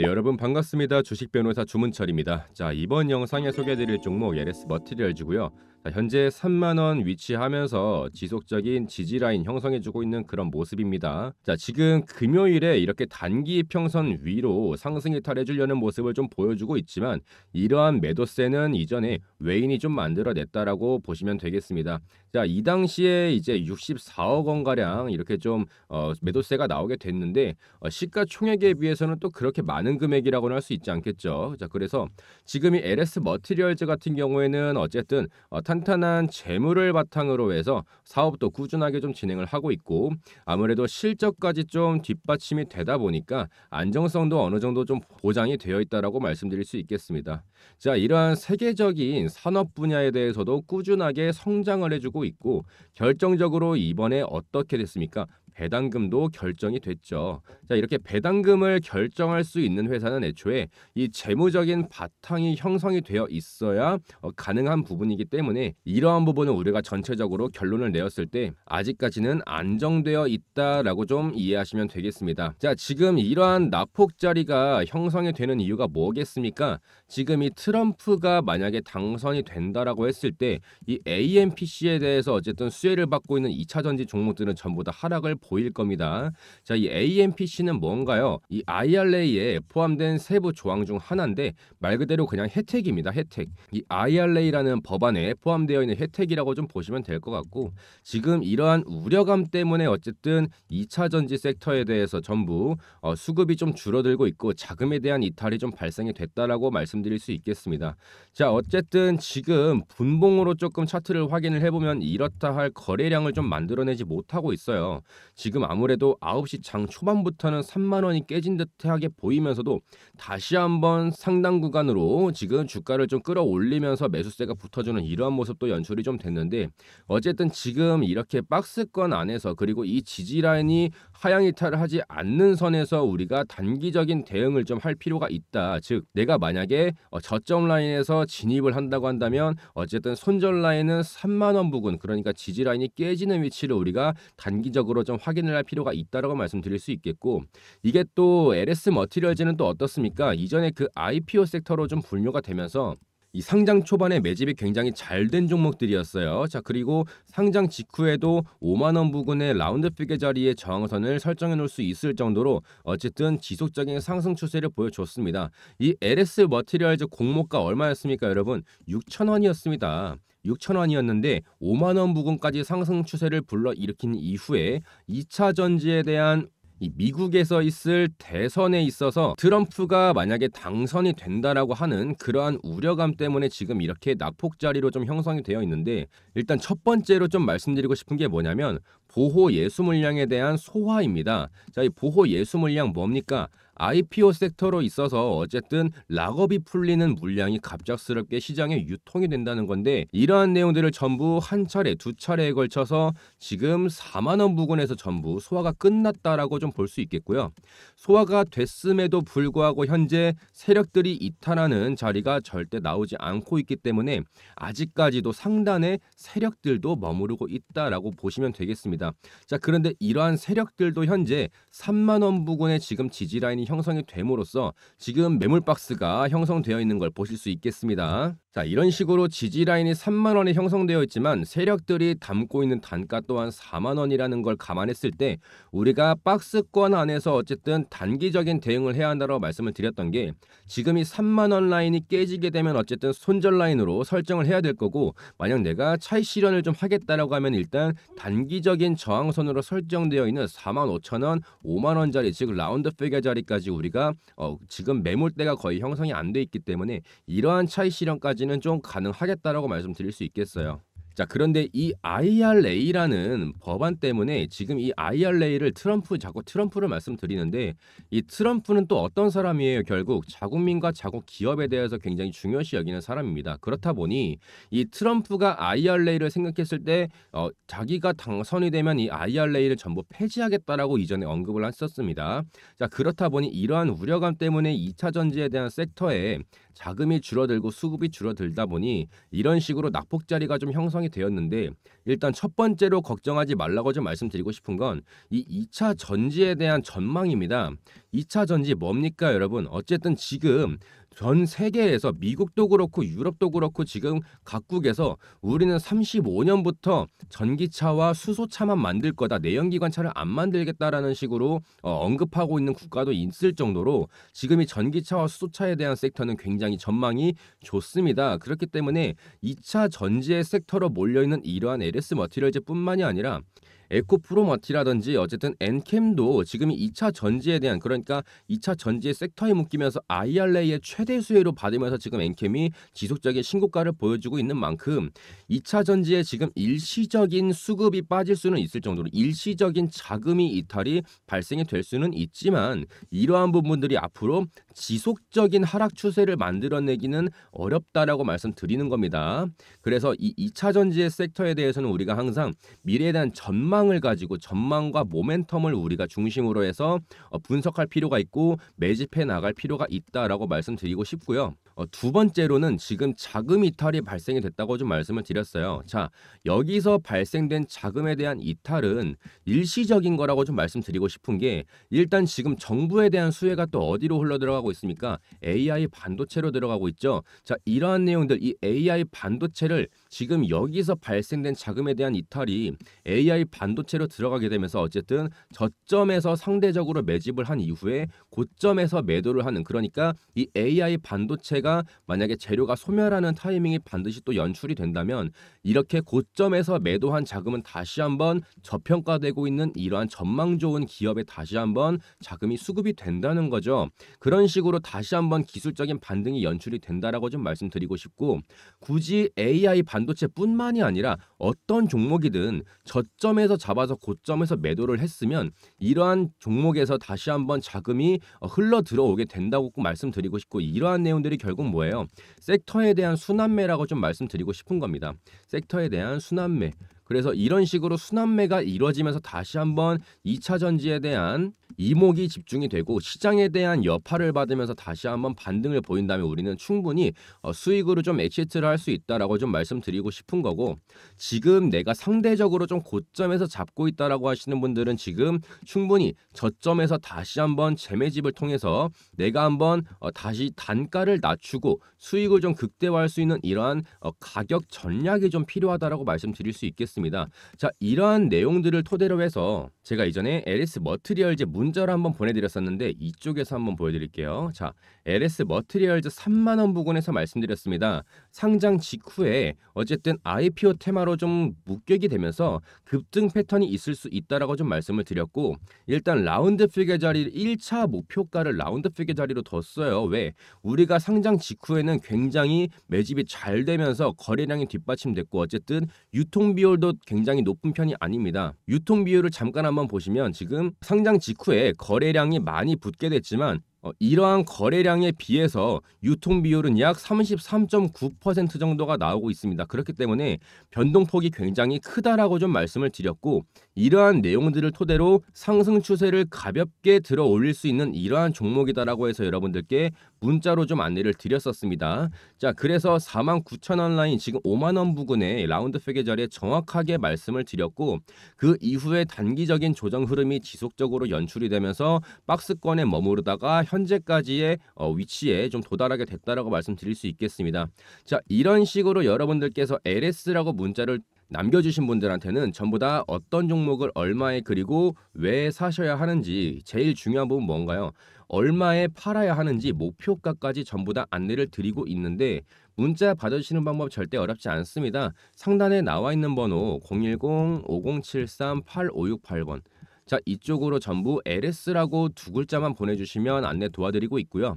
네, 여러분 반갑습니다. 주식 변호사 주문철입니다. 자, 이번 영상에 소개해드릴 종목 LS 머티리얼즈고요. 현재 3만 원 위치하면서 지속적인 지지 라인 형성해 주고 있는 그런 모습입니다. 자, 지금 금요일에 이렇게 단기 평선 위로 상승 이탈해 주려는 모습을 좀 보여주고 있지만 이러한 매도세는 이전에 외인이 좀 만들어냈다라고 보시면 되겠습니다. 자, 이 당시에 이제 64억 원 가량 이렇게 좀 어, 매도세가 나오게 됐는데 어, 시가 총액에 비해서는 또 그렇게 많은 금액이라고는 할 수 있지 않겠죠. 자, 그래서 지금 이 LS 머티리얼즈 같은 경우에는 어쨌든 어, 탄 탄탄한 재물을 바탕으로 해서 사업도 꾸준하게 좀 진행을 하고 있고 아무래도 실적까지 좀 뒷받침이 되다 보니까 안정성도 어느 정도 좀 보장이 되어 있다라고 말씀드릴 수 있겠습니다. 자, 이러한 세계적인 산업 분야에 대해서도 꾸준하게 성장을 해주고 있고 결정적으로 이번에 어떻게 됐습니까? 배당금도 결정이 됐죠. 자, 이렇게 배당금을 결정할 수 있는 회사는 애초에 이 재무적인 바탕이 형성이 되어 있어야 어, 가능한 부분이기 때문에 이러한 부분은 우리가 전체적으로 결론을 내었을 때 아직까지는 안정되어 있다라고 좀 이해하시면 되겠습니다. 자, 지금 이러한 낙폭자리가 형성이 되는 이유가 뭐겠습니까? 지금 이 트럼프가 만약에 당선이 된다라고 했을 때 이 AMPC에 대해서 어쨌든 수혜를 받고 있는 2차 전지 종목들은 전부 다 하락을 보일 겁니다. 자, 이 AMPC는 뭔가요? 이 IRA에 포함된 세부 조항 중 하나인데 말 그대로 그냥 혜택입니다. 혜택. 이 IRA라는 법안에 포함되어 있는 혜택이라고 좀 보시면 될 것 같고 지금 이러한 우려감 때문에 어쨌든 2차 전지 섹터에 대해서 전부 어, 수급이 좀 줄어들고 있고 자금에 대한 이탈이 좀 발생이 됐다라고 말씀드릴 수 있겠습니다. 자, 어쨌든 지금 분봉으로 조금 차트를 확인을 해보면 이렇다 할 거래량을 좀 만들어내지 못하고 있어요. 지금 아무래도 9시 장 초반부터는 3만 원이 깨진 듯하게 보이면서도 다시 한번 상당 구간으로 지금 주가를 좀 끌어올리면서 매수세가 붙어주는 이러한 모습도 연출이 좀 됐는데 어쨌든 지금 이렇게 박스권 안에서 그리고 이 지지라인이 하향 이탈을 하지 않는 선에서 우리가 단기적인 대응을 좀 할 필요가 있다. 즉 내가 만약에 어, 저점 라인에서 진입을 한다고 한다면 어쨌든 손절 라인은 3만 원 부근 그러니까 지지 라인이 깨지는 위치를 우리가 단기적으로 좀 확인을 할 필요가 있다라고 말씀드릴 수 있겠고 이게 또 LS 머티리얼즈는 또 어떻습니까? 이전에 그 IPO 섹터로 좀 분류가 되면서 이 상장 초반에 매집이 굉장히 잘 된 종목들이었어요. 자 그리고 상장 직후에도 5만 원 부근의 라운드 피게 자리에 저항선을 설정해 놓을 수 있을 정도로 어쨌든 지속적인 상승 추세를 보여줬습니다. 이 LS 머티리얼즈 공모가 얼마였습니까, 여러분? 6천 원이었습니다. 6천원이었는데 5만원 부근까지 상승 추세를 불러일으킨 이후에 2차 전지에 대한 미국에서 있을 대선에 있어서 트럼프가 만약에 당선이 된다라고 하는 그러한 우려감 때문에 지금 이렇게 낙폭 자리로 좀 형성이 되어 있는데 일단 첫 번째로 좀 말씀드리고 싶은 게 뭐냐면 보호 예수 물량에 대한 소화입니다. 자, 이 보호 예수 물량 뭡니까? IPO 섹터로 있어서 어쨌든 락업이 풀리는 물량이 갑작스럽게 시장에 유통이 된다는 건데 이러한 내용들을 전부 한 차례 두 차례에 걸쳐서 지금 4만 원 부근에서 전부 소화가 끝났다라고 좀 볼 수 있겠고요. 소화가 됐음에도 불구하고 현재 세력들이 이탈하는 자리가 절대 나오지 않고 있기 때문에 아직까지도 상단에 세력들도 머무르고 있다라고 보시면 되겠습니다. 있니다 자, 그런데 이러한 세력들도 현재 3만 원 부근에 지금 지지 라인이 형성이 됨으로써 지금 매물 박스가 형성되어 있는 걸 보실 수 있겠습니다. 자, 이런 식으로 지지 라인이 3만 원에 형성되어 있지만 세력들이 담고 있는 단가 또한 4만 원이라는 걸 감안했을 때 우리가 박스권 안에서 어쨌든 단기적인 대응을 해야 한다고 말씀을 드렸던 게 지금 이 3만 원 라인이 깨지게 되면 어쨌든 손절 라인으로 설정을 해야 될 거고 만약 내가 차익 실현을 좀 하겠다라고 하면 일단 단기적인 상징 저항선으로 설정되어 있는 4만 5천 원, 5만 원짜리 즉 라운드 피겨 자리까지 우리가 어, 지금 매물대가 거의 형성이 안 돼 있기 때문에 이러한 차이 실현까지는 좀 가능하겠다라고 말씀드릴 수 있겠어요. 자, 그런데 이 IRA라는 법안 때문에 지금 이 IRA를 트럼프 자꾸 트럼프를 말씀드리는데 이 트럼프는 또 어떤 사람이에요? 결국 자국민과 자국 기업에 대해서 굉장히 중요시 여기는 사람입니다. 그렇다 보니 이 트럼프가 IRA를 생각했을 때 어, 자기가 당선이 되면 이 IRA를 전부 폐지하겠다라고 이전에 언급을 했었습니다. 자, 그렇다 보니 이러한 우려감 때문에 2차 전지에 대한 섹터에 자금이 줄어들고 수급이 줄어들다 보니 이런 식으로 낙폭자리가 좀 형성이 상황이 되었는데 일단 첫 번째로 걱정하지 말라고 좀 말씀드리고 싶은 건 이 2차 전지에 대한 전망입니다. 2차 전지 뭡니까 여러분? 어쨌든 지금 전 세계에서 미국도 그렇고 유럽도 그렇고 지금 각국에서 우리는 35년부터 전기차와 수소차만 만들 거다 내연기관차를 안 만들겠다라는 식으로 어, 언급하고 있는 국가도 있을 정도로 지금 이 전기차와 수소차에 대한 섹터는 굉장히 전망이 좋습니다. 그렇기 때문에 2차 전지의 섹터로 몰려있는 이러한 LS 머티리얼즈뿐만이 아니라 에코프로머티라든지 어쨌든 엔캠도 지금 2차 전지에 대한 그러니까 2차 전지의 섹터에 묶이면서 IRA의 최대 수혜로 받으면서 지금 엔캠이 지속적인 신고가를 보여주고 있는 만큼 2차 전지에 지금 일시적인 수급이 빠질 수는 있을 정도로 일시적인 자금이 이탈이 발생이 될 수는 있지만 이러한 부분들이 앞으로 지속적인 하락 추세를 만들어내기는 어렵다라고 말씀드리는 겁니다. 그래서 이 2차 전지의 섹터에 대해서는 우리가 항상 미래에 대한 전망 전망을 가지고 전망과 모멘텀을 우리가 중심으로 해서 어, 분석할 필요가 있고 매집해 나갈 필요가 있다라고 말씀드리고 싶고요. 어, 두 번째로는 지금 자금 이탈이 발생이 됐다고 좀 말씀을 드렸어요. 자, 여기서 발생된 자금에 대한 이탈은 일시적인 거라고 좀 말씀드리고 싶은 게 일단 지금 정부에 대한 수혜가 또 어디로 흘러 들어가고 있습니까? AI 반도체로 들어가고 있죠. 자, 이러한 내용들 이 AI 반도체를 지금 여기서 발생된 자금에 대한 이탈이 AI 반도체로 들어가게 되면서 어쨌든 저점에서 상대적으로 매집을 한 이후에 고점에서 매도를 하는 그러니까 이 AI 반도체가 하다가 그러니까 만약에 재료가 소멸하는 타이밍이 반드시 또 연출이 된다면 이렇게 고점에서 매도한 자금은 다시 한번 저평가되고 있는 이러한 전망 좋은 기업에 다시 한번 자금이 수급이 된다는 거죠. 그런 식으로 다시 한번 기술적인 반등이 연출이 된다라고 좀 말씀드리고 싶고 굳이 AI 반도체뿐만이 아니라 어떤 종목이든 저점에서 잡아서 고점에서 매도를 했으면 이러한 종목에서 다시 한번 자금이 흘러 들어오게 된다고 꼭 말씀드리고 싶고 이러한 내용들이 결국 뭐예요? 섹터에 대한 순환매라고 좀 말씀드리고 싶은 겁니다. 섹터에 대한 순환매. 그래서 이런 식으로 순환매가 이루어지면서 다시 한번 2차 전지에 대한 이목이 집중이 되고 시장에 대한 여파를 받으면서 다시 한번 반등을 보인다면 우리는 충분히 어, 수익으로 좀 엑시트를 할 수 있다라고 좀 말씀드리고 싶은 거고 지금 내가 상대적으로 좀 고점에서 잡고 있다라고 하시는 분들은 지금 충분히 저점에서 다시 한번 재매집을 통해서 내가 한번 어, 다시 단가를 낮추고 수익을 좀 극대화할 수 있는 이러한 어, 가격 전략이 좀 필요하다라고 말씀드릴 수 있겠습니다. 했습니다. 자, 이러한 내용들을 토대로 해서 제가 이전에 LS 머트리얼즈 문자를 한번 보내드렸었는데 이쪽에서 한번 보여드릴게요. 자, LS 머트리얼즈 3만원 부근에서 말씀드렸습니다. 상장 직후에 어쨌든 IPO 테마로 좀 묶여게 되면서 급등 패턴이 있을 수 있다라고 좀 말씀을 드렸고 일단 라운드 피겨 자리 를 1차 목표가를 라운드 피겨 자리로 뒀어요. 왜? 우리가 상장 직후에는 굉장히 매집이 잘 되면서 거래량이 뒷받침됐고 어쨌든 유통 비율도 수준도 굉장히 높은 편이 아닙니다. 유통 비율을 잠깐 한번 보시면 지금 상장 직후에 거래량이 많이 붙게 됐지만 어, 이러한 거래량에 비해서 유통 비율은 약 33.9% 정도가 나오고 있습니다. 그렇기 때문에 변동폭이 굉장히 크다라고 좀 말씀을 드렸고 이러한 내용들을 토대로 상승 추세를 가볍게 들어 올릴 수 있는 이러한 종목이다라고 해서 여러분들께 문자로 좀 안내를 드렸었습니다. 자, 그래서 4만 9천 원 라인 지금 5만 원 부근에 라운드 팩의 자리에 정확하게 말씀을 드렸고 그 이후에 단기적인 조정 흐름이 지속적으로 연출이 되면서 박스권에 머무르다가 현재까지의 어, 위치에 좀 도달하게 됐다라고 말씀드릴 수 있겠습니다. 자, 이런 식으로 여러분들께서 LS라고 문자를 남겨주신 분들한테는 전부 다 어떤 종목을 얼마에 그리고 왜 사셔야 하는지 제일 중요한 부분 뭔가요? 얼마에 팔아야 하는지 목표가까지 전부 다 안내를 드리고 있는데 문자 받아주시는 방법 절대 어렵지 않습니다. 상단에 나와 있는 번호 010-5073-8568번 자 이쪽으로 전부 LS라고 두 글자만 보내주시면 안내 도와드리고 있고요.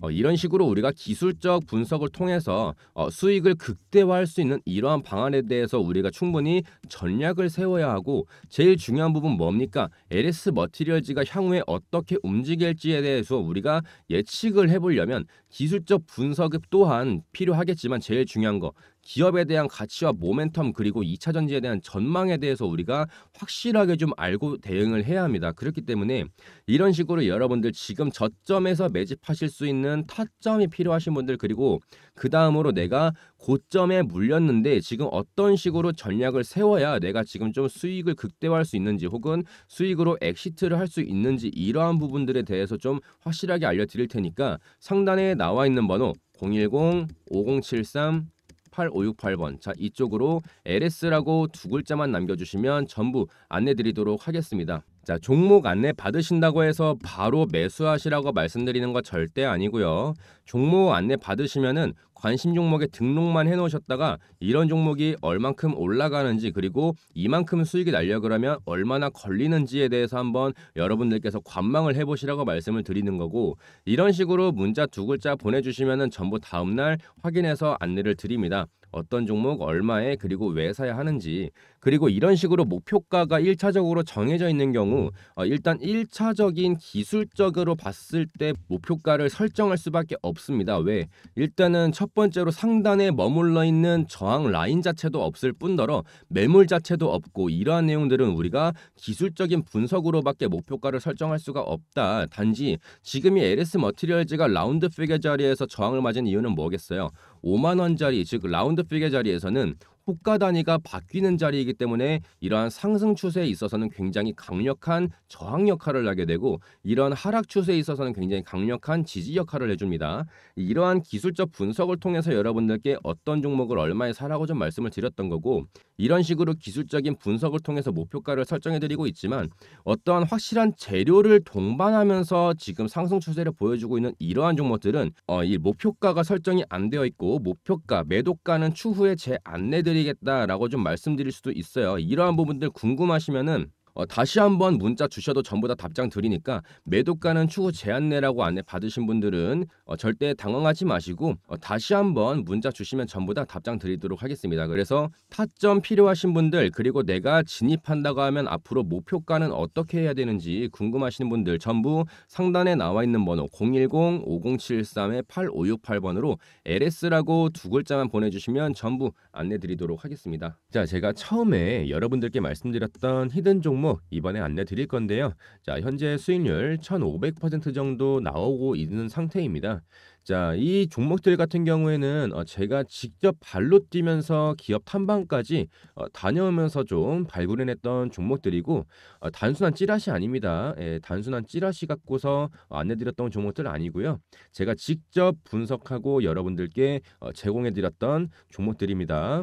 어, 이런 식으로 우리가 기술적 분석을 통해서 어, 수익을 극대화할 수 있는 이러한 방안에 대해서 우리가 충분히 전략을 세워야 하고 제일 중요한 부분 뭡니까? LS 머티리얼즈가 향후에 어떻게 움직일지에 대해서 우리가 예측을 해보려면 기술적 분석 또한 필요하겠지만 제일 중요한 거 기업에 대한 가치와 모멘텀 그리고 2차 전지에 대한 전망에 대해서 우리가 확실하게 좀 알고 대응을 해야 합니다. 그렇기 때문에 이런 식으로 여러분들 지금 저점에서 매집하실 수 있는 타점이 필요하신 분들 그리고 그 다음으로 내가 고점에 물렸는데 지금 어떤 식으로 전략을 세워야 내가 지금 좀 수익을 극대화할 수 있는지 혹은 수익으로 엑시트를 할 수 있는지 이러한 부분들에 대해서 좀 확실하게 알려드릴 테니까 상단에 나와 있는 번호 010-5073 18568번 자 이쪽으로 LS라고 두 글자만 남겨주시면 전부 안내드리도록 하겠습니다. 자 종목 안내 받으신다고 해서 바로 매수하시라고 말씀드리는 거 절대 아니고요. 종목 안내 받으시면은 관심 종목에 등록만 해놓으셨다가 이런 종목이 얼만큼 올라가는지 그리고 이만큼 수익이 날려 그러면 얼마나 걸리는지에 대해서 한번 여러분들께서 관망을 해보시라고 말씀을 드리는 거고 이런 식으로 문자 두 글자 보내주시면은 전부 다음날 확인해서 안내를 드립니다. 어떤 종목 얼마에 그리고 왜 사야 하는지 그리고 이런 식으로 목표가가 1차적으로 정해져 있는 경우 어, 일단 1차적인 기술적으로 봤을 때 목표가를 설정할 수밖에 없습니다. 왜? 일단은 첫첫 번째로 상단에 머물러 있는 저항 라인 자체도 없을 뿐더러 매물 자체도 없고 이러한 내용들은 우리가 기술적인 분석으로밖에 목표가를 설정할 수가 없다. 단지 지금이 LS 머티리얼즈가 라운드 피겨 자리에서 저항을 맞은 이유는 뭐겠어요? 5만 원짜리 즉 라운드 피겨 자리에서는 국가 단위가 바뀌는 자리이기 때문에 이러한 상승 추세에 있어서는 굉장히 강력한 저항 역할을 하게 되고 이러한 하락 추세에 있어서는 굉장히 강력한 지지 역할을 해줍니다. 이러한 기술적 분석을 통해서 여러분들께 어떤 종목을 얼마에 사라고 좀 말씀을 드렸던 거고 이런 식으로 기술적인 분석을 통해서 목표가를 설정해드리고 있지만 어떠한 확실한 재료를 동반하면서 지금 상승 추세를 보여주고 있는 이러한 종목들은 어, 이 목표가가 설정이 안 되어 있고 목표가 매도가는 추후에 재 안내드리겠다라고 좀 말씀드릴 수도 있어요. 이러한 부분들 궁금하시면은 어, 다시 한번 문자 주셔도 전부 다 답장 드리니까 매도가는 추후 제한내라고 안내 받으신 분들은 어, 절대 당황하지 마시고 어, 다시 한번 문자 주시면 전부 다 답장 드리도록 하겠습니다. 그래서 타점 필요하신 분들 그리고 내가 진입한다고 하면 앞으로 목표가는 어떻게 해야 되는지 궁금하신 분들 전부 상단에 나와 있는 번호 010-5073-8568번으로 LS라고 두 글자만 보내주시면 전부 안내 드리도록 하겠습니다. 자 제가 처음에 여러분들께 말씀드렸던 히든 종목 종목 뭐 이번에 안내 드릴 건데요. 자, 현재 수익률 1,500% 정도 나오고 있는 상태입니다. 자, 이 종목들 같은 경우에는 어, 제가 직접 발로 뛰면서 기업 탐방까지 어, 다녀오면서 좀 발굴해냈던 종목들이고 어, 단순한 찌라시 아닙니다. 예, 단순한 찌라시 갖고서 안내드렸던 종목들 아니고요. 제가 직접 분석하고 여러분들께 제공해드렸던 종목들입니다.